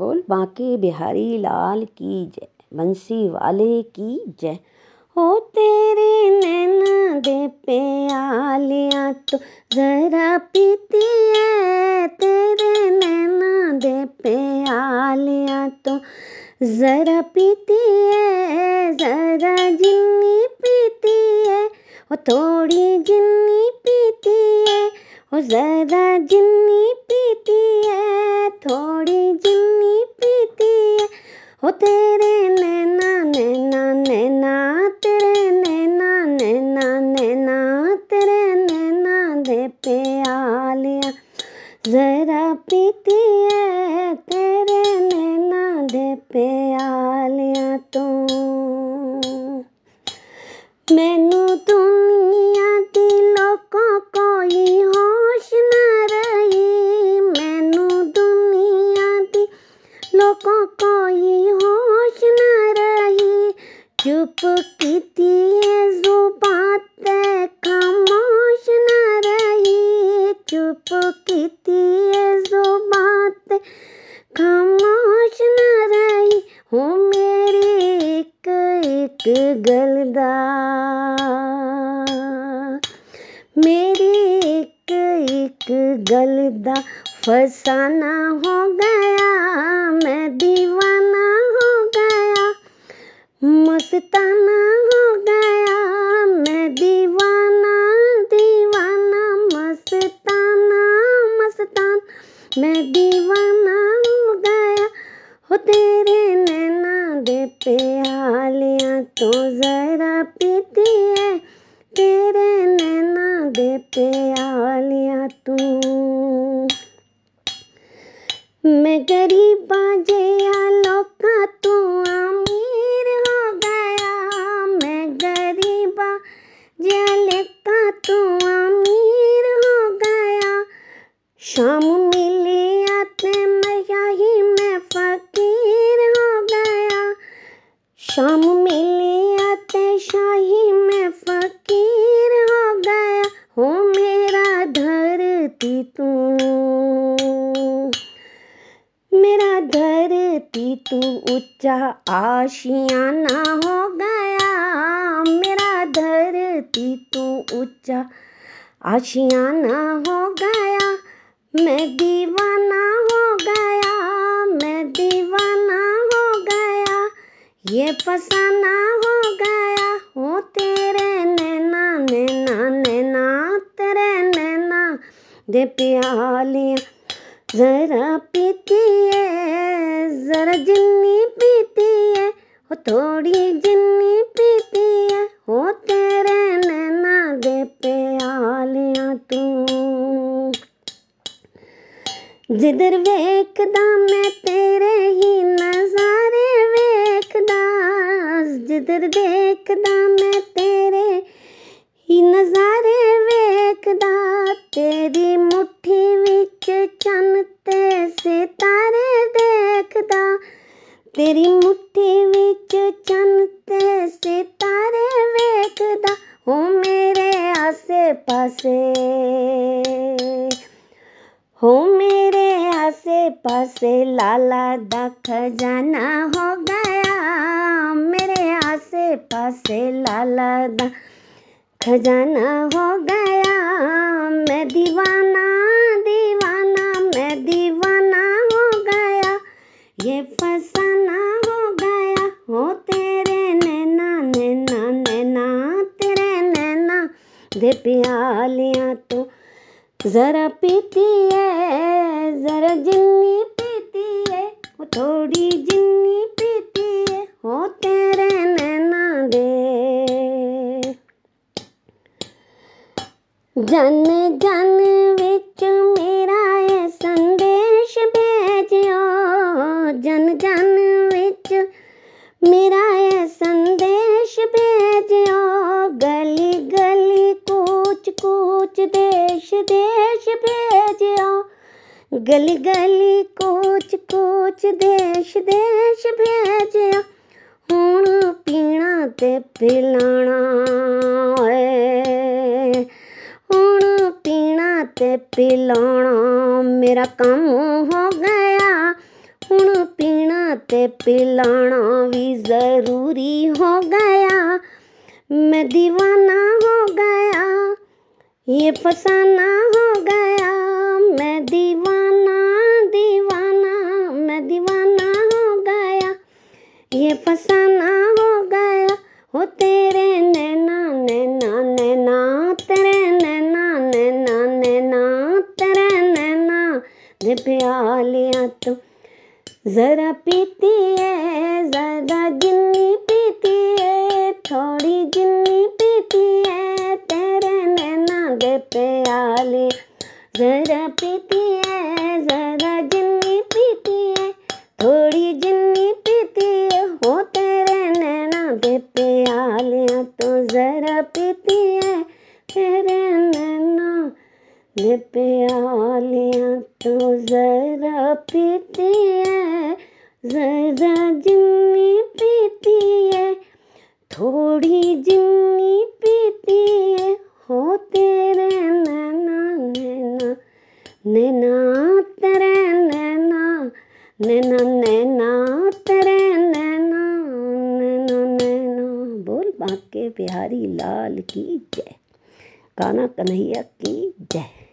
बोल बाके बिहारी लाल की जय बंसी वाले की जय हो तेरे नैना दे पे आलिया तो जरा पीती है तेरे नैना दे पे आलिया तो जरा पीती है जरा जिन्नी पीती है वो थोड़ी जिन्नी पीती है हो ज़रा जिन्नी पीती है थोड़ी जिन्नी पीती है वो तेरे नैना नैना नैना तेरे नैना नैना नैना तेरे नैना दे पे आलिया ज़रा पीती है तेरे नैना दे पे आलिया तो मैं को कोई होश न रही चुप की है जुबान खामोश न रही चुप की है बात खामोश न रही हो मेरी एक एक गलदा मेरी एक एक गलदा फसाना हो गया मैं दीवाना हो गया मस्ताना हो गया मैं दीवाना दीवाना मस्ताना मस्तान मैं दीवाना हो गया हो तेरे नैना दे प्यालियाँ तो ज़रा पीती है तेरे नैना दे प्यालियाँ तू मैं गरीब जया लोका तू अमीर हो गया मैं गरीबा जया लेका तू अमीर हो गया शाम मिलिया ते मैं यही मैं फकीर हो गया शाम मिलिया ते शाही मैं फकीर हो गया हो मेरा धरती तू कि तू ऊंचा आशियाना हो गया मेरा धरती तू ऊंचा आशियाना हो गया मैं दीवाना हो गया मैं दीवाना हो गया ये फसाना हो गया हो तेरे नैना नैना नैना तेरे नैना दे प्यालिया जरा पीती जरा जिन्नी पीती है हो थोड़ी जिन्नी पीती है हो तेरे नैना दे पे आलिया तू जिधर वेखदा मैं तेरे ही नजारे वेखदा जिधर देखदा मैं तेरी मुट्ठी विच चन ते सितारे वेखदा ओ मेरे आसे पासे हो मेरे आसे पासे लाला दा खजाना हो गया मेरे आसे पासे लाला दा खजाना हो गया मैं दीवाना दीवाना मैं दीवाना हो गया ये हो तेरे नैना नैना नैना तेरे नैना दे प्यालियाँ तो ज़रा पीती है ज़रा जिन्नी पीती है वो थोड़ी जिन्नी पीती है हो तेरे नैना दे जन जन विच मेरा ये संदेश भेजो जन जन विच मेरा ये संदेश भेजो गली गली कूच कूच देश देश भेजो गली गली कूच कूच देश देश भेजो हूँ पीना ते पिलाना हूँ पीना ते पिलाना मेरा काम हो गया हूँ ते पिलाना भी ज़रूरी हो गया मैं दीवाना हो गया ये फसाना हो गया मैं दीवाना दीवाना मैं दीवाना हो गया ये फसाना हो गया हो तेरे नैना नैना नैना तेरे नैना नैना नैना तेरे नैना दे प्यालिया तू जरा पीती है ज़्यादा गिल्ली पीती है थोड़ी गिल्ली पीती है तेरे नैना पे आली जरा पीती है ज़्यादा गिल्ली पीती है थोड़ी गिल्ली पीती है हो तेरे नैना पे प्यालियाँ तो ज़रा पीती है तेरे नैना पे प्यालियाँ तो ज़रा पीती है ज़रा जिन्नी पीती है थोड़ी जिन्नी पीती है हो तेरे नैना नैना तेरे नैना नैना नैना तेरे नैना नैना नैना बोल बाके बिहारी लाल की जय काना कन्हैया की जय